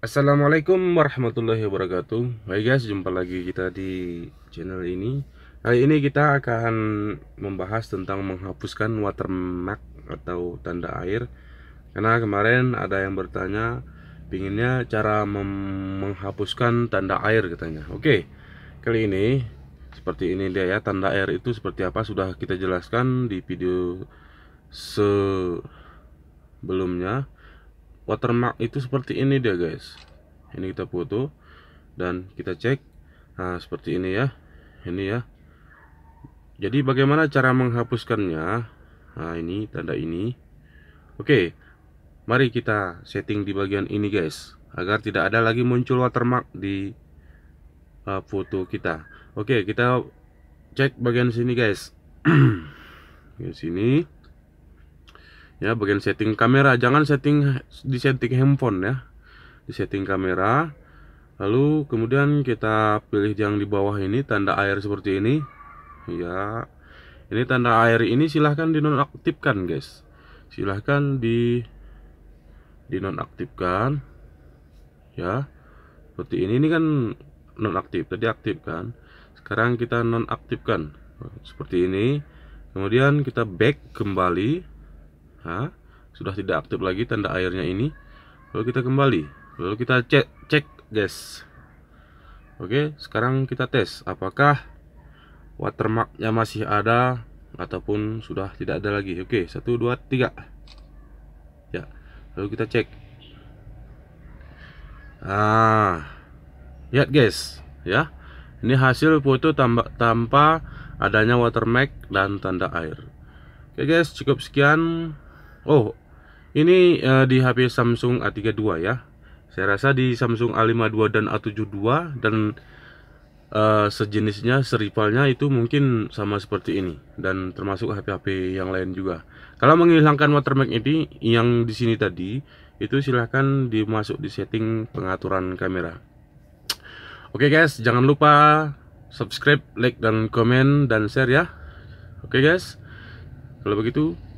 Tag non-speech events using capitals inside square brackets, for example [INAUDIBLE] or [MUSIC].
Assalamualaikum warahmatullahi wabarakatuh Hai guys, jumpa lagi kita di channel ini Hari ini kita akan membahas tentang menghapuskan watermark atau tanda air Karena kemarin ada yang bertanya Pinginnya cara menghapuskan tanda air katanya Oke, kali ini seperti ini dia ya Tanda air itu seperti apa sudah kita jelaskan di video sebelumnya watermark itu seperti ini dia guys ini kita foto dan kita cek nah seperti ini ya ini ya jadi bagaimana cara menghapuskannya nah ini tanda ini oke mari kita setting di bagian ini guys agar tidak ada lagi muncul watermark di uh, foto kita oke kita cek bagian sini guys di [CLEARS THROAT] sini ya bagian setting kamera jangan setting di setting handphone ya di setting kamera lalu kemudian kita pilih yang di bawah ini tanda air seperti ini ya ini tanda air ini silahkan dinonaktifkan guys silahkan di dinonaktifkan ya seperti ini ini kan nonaktif tadi aktif kan sekarang kita nonaktifkan seperti ini kemudian kita back kembali Hah? Sudah tidak aktif lagi tanda airnya ini. Lalu kita kembali. Lalu kita cek, cek guys. Oke, sekarang kita tes apakah watermarknya masih ada ataupun sudah tidak ada lagi. Oke, satu dua tiga. Ya, lalu kita cek. Ah, lihat guys, ya. Ini hasil foto tanpa, tanpa adanya watermark dan tanda air. Oke guys, cukup sekian Oh ini uh, di HP Samsung A32 ya saya rasa di Samsung A52 dan A72 dan uh, sejenisnya seripalnya itu mungkin sama seperti ini dan termasuk HP-HP yang lain juga kalau menghilangkan watermark ini yang di sini tadi itu silahkan dimasuk di setting pengaturan kamera oke okay guys jangan lupa subscribe like dan komen dan share ya oke okay guys kalau begitu